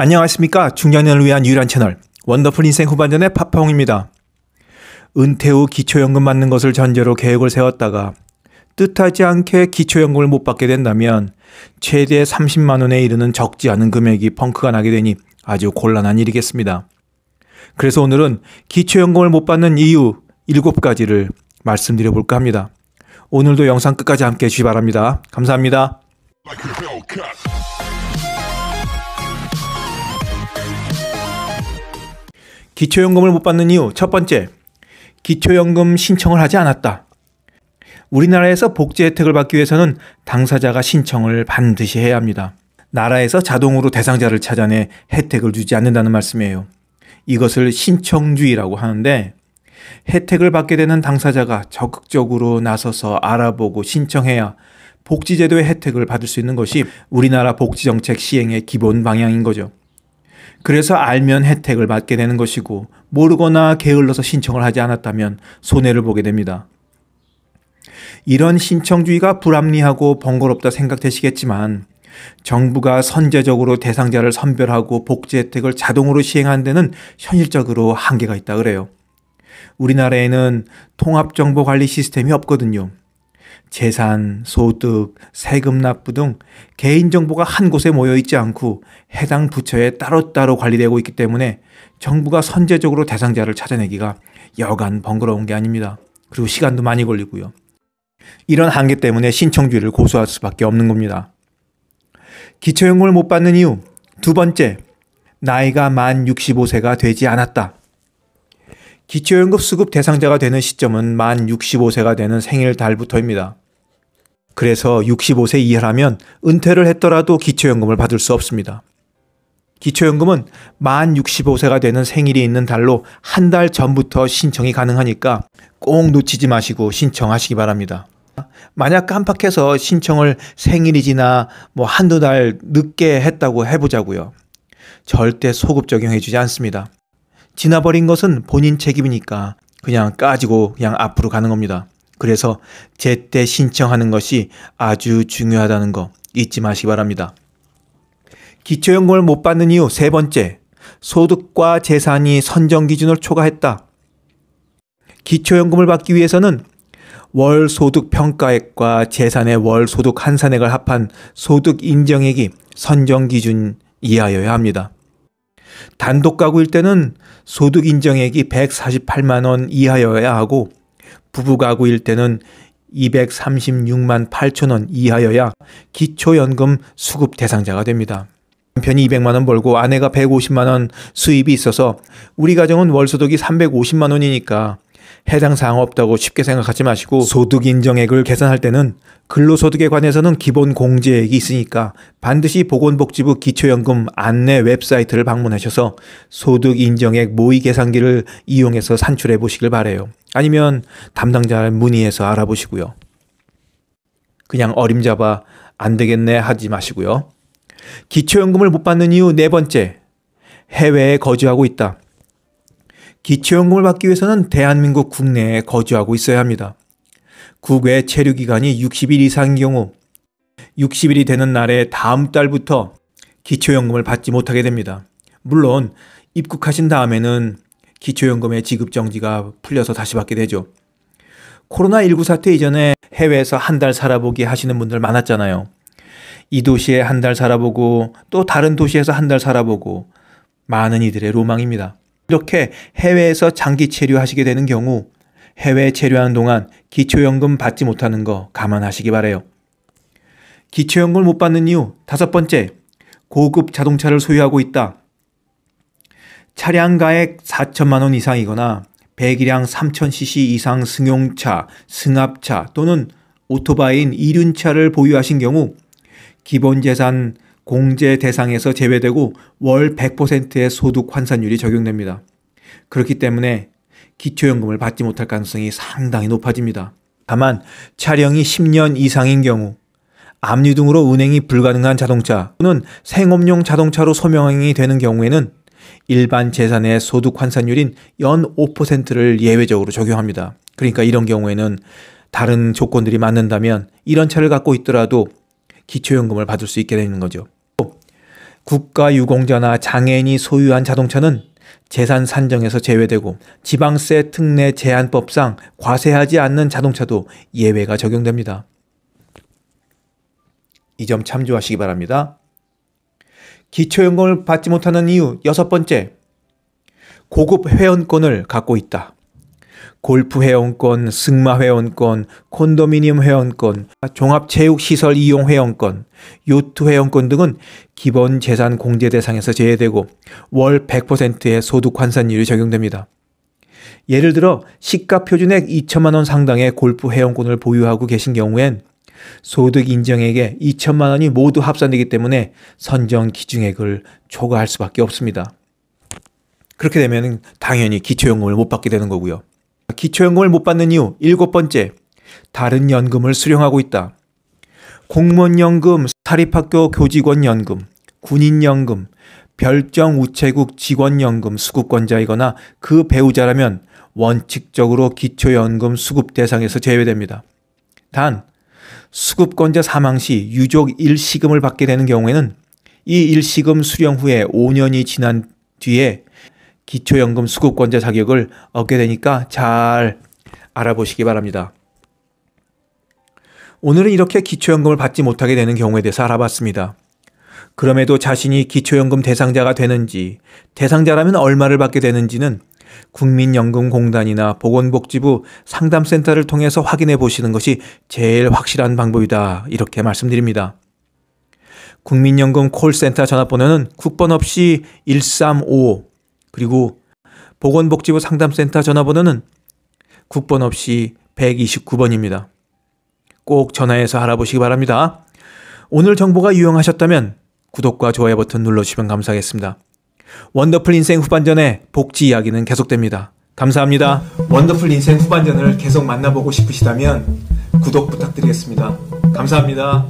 안녕하십니까. 중년을 위한 유일한 채널, 원더풀 인생 후반전의 파파홍입니다. 은퇴 후 기초연금 받는 것을 전제로 계획을 세웠다가 뜻하지 않게 기초연금을 못 받게 된다면 최대 30만원에 이르는 적지 않은 금액이 펑크가 나게 되니 아주 곤란한 일이겠습니다. 그래서 오늘은 기초연금을 못 받는 이유 7가지를 말씀드려 볼까 합니다. 오늘도 영상 끝까지 함께 해주시기 바랍니다. 감사합니다. Like 기초연금을 못 받는 이유 첫 번째, 기초연금 신청을 하지 않았다. 우리나라에서 복지 혜택을 받기 위해서는 당사자가 신청을 반드시 해야 합니다. 나라에서 자동으로 대상자를 찾아내 혜택을 주지 않는다는 말씀이에요. 이것을 신청주의라고 하는데 혜택을 받게 되는 당사자가 적극적으로 나서서 알아보고 신청해야 복지제도의 혜택을 받을 수 있는 것이 우리나라 복지정책 시행의 기본 방향인 거죠. 그래서 알면 혜택을 받게 되는 것이고 모르거나 게을러서 신청을 하지 않았다면 손해를 보게 됩니다. 이런 신청주의가 불합리하고 번거롭다 생각되시겠지만 정부가 선제적으로 대상자를 선별하고 복지 혜택을 자동으로 시행한 데는 현실적으로 한계가 있다 그래요. 우리나라에는 통합정보관리 시스템이 없거든요. 재산, 소득, 세금 납부 등 개인정보가 한 곳에 모여 있지 않고 해당 부처에 따로따로 관리되고 있기 때문에 정부가 선제적으로 대상자를 찾아내기가 여간 번거로운 게 아닙니다. 그리고 시간도 많이 걸리고요. 이런 한계 때문에 신청주의를 고수할 수밖에 없는 겁니다. 기초연금을 못 받는 이유 두 번째, 나이가 만 65세가 되지 않았다. 기초연금 수급 대상자가 되는 시점은 만 65세가 되는 생일 달부터입니다. 그래서 65세 이하라면 은퇴를 했더라도 기초연금을 받을 수 없습니다. 기초연금은 만 65세가 되는 생일이 있는 달로 한 달 전부터 신청이 가능하니까 꼭 놓치지 마시고 신청하시기 바랍니다. 만약 깜빡해서 신청을 생일이 지나 뭐 한두 달 늦게 했다고 해보자고요. 절대 소급 적용해주지 않습니다. 지나버린 것은 본인 책임이니까 그냥 까지고 그냥 앞으로 가는 겁니다. 그래서 제때 신청하는 것이 아주 중요하다는 거 잊지 마시기 바랍니다. 기초연금을 못 받는 이유 세 번째, 소득과 재산이 선정 기준을 초과했다. 기초연금을 받기 위해서는 월 소득 평가액과 재산의 월 소득 한산액을 합한 소득 인정액이 선정 기준 이하여야 합니다. 단독 가구일 때는 소득 인정액이 148만 원 이하여야 하고 부부 가구일 때는 236만 8천 원 이하여야 기초연금 수급 대상자가 됩니다. 남편이 200만 원 벌고 아내가 150만 원 수입이 있어서 우리 가정은 월소득이 350만 원이니까 해당 사항 없다고 쉽게 생각하지 마시고 소득 인정액을 계산할 때는 근로소득에 관해서는 기본 공제액이 있으니까 반드시 보건복지부 기초연금 안내 웹사이트를 방문하셔서 소득 인정액 모의 계산기를 이용해서 산출해 보시길 바래요. 아니면 담당자를 문의해서 알아보시고요. 그냥 어림잡아 안 되겠네 하지 마시고요. 기초연금을 못 받는 이유 네 번째. 해외에 거주하고 있다. 기초연금을 받기 위해서는 대한민국 국내에 거주하고 있어야 합니다. 국외 체류 기간이 60일 이상인 경우 60일이 되는 날에 다음 달부터 기초연금을 받지 못하게 됩니다. 물론 입국하신 다음에는 기초연금의 지급 정지가 풀려서 다시 받게 되죠. 코로나19 사태 이전에 해외에서 한 달 살아보기 하시는 분들 많았잖아요. 이 도시에 한 달 살아보고 또 다른 도시에서 한 달 살아보고 많은 이들의 로망입니다. 이렇게 해외에서 장기 체류하시게 되는 경우 해외 체류하는 동안 기초연금 받지 못하는 거 감안하시기 바래요. 기초연금을 못 받는 이유 다섯 번째 고급 자동차를 소유하고 있다. 차량 가액 4천만 원 이상이거나 배기량 3000cc 이상 승용차, 승합차 또는 오토바이인 이륜차를 보유하신 경우 기본 재산 공제 대상에서 제외되고 월 100%의 소득 환산율이 적용됩니다. 그렇기 때문에 기초연금을 받지 못할 가능성이 상당히 높아집니다. 다만 차량이 10년 이상인 경우 압류 등으로 운행이 불가능한 자동차 또는 생업용 자동차로 소명이 되는 경우에는 일반 재산의 소득 환산율인 연 5%를 예외적으로 적용합니다. 그러니까 이런 경우에는 다른 조건들이 맞는다면 이런 차를 갖고 있더라도 기초연금을 받을 수 있게 되는 거죠. 국가유공자나 장애인이 소유한 자동차는 재산 산정에서 제외되고 지방세 특례 제한법상 과세하지 않는 자동차도 예외가 적용됩니다. 이 점 참조하시기 바랍니다. 기초연금을 받지 못하는 이유 여섯 번째, 고급 회원권을 갖고 있다. 골프 회원권, 승마 회원권, 콘도미니엄 회원권, 종합체육시설 이용 회원권, 요트 회원권 등은 기본 재산 공제 대상에서 제외되고 월 100%의 소득 환산율이 적용됩니다. 예를 들어 시가 표준액 2천만 원 상당의 골프 회원권을 보유하고 계신 경우엔 소득 인정액에 2천만 원이 모두 합산되기 때문에 선정 기준액을 초과할 수밖에 없습니다. 그렇게 되면 당연히 기초연금을 못 받게 되는 거고요. 기초연금을 못 받는 이유 일곱 번째, 다른 연금을 수령하고 있다. 공무원연금, 사립학교 교직원연금, 군인연금, 별정 우체국 직원연금 수급권자이거나 그 배우자라면 원칙적으로 기초연금 수급 대상에서 제외됩니다. 단, 수급권자 사망 시 유족 일시금을 받게 되는 경우에는 이 일시금 수령 후에 5년이 지난 뒤에 기초연금 수급권자 자격을 얻게 되니까 잘 알아보시기 바랍니다. 오늘은 이렇게 기초연금을 받지 못하게 되는 경우에 대해서 알아봤습니다. 그럼에도 자신이 기초연금 대상자가 되는지, 대상자라면 얼마를 받게 되는지는 국민연금공단이나 보건복지부 상담센터를 통해서 확인해 보시는 것이 제일 확실한 방법이다. 이렇게 말씀드립니다. 국민연금 콜센터 전화번호는 국번 없이 135 그리고 보건복지부 상담센터 전화번호는 국번 없이 129번입니다. 꼭 전화해서 알아보시기 바랍니다. 오늘 정보가 유용하셨다면 구독과 좋아요 버튼 눌러주시면 감사하겠습니다. 원더풀 인생 후반전에 복지 이야기는 계속됩니다. 감사합니다. 원더풀 인생 후반전을 계속 만나보고 싶으시다면 구독 부탁드리겠습니다. 감사합니다.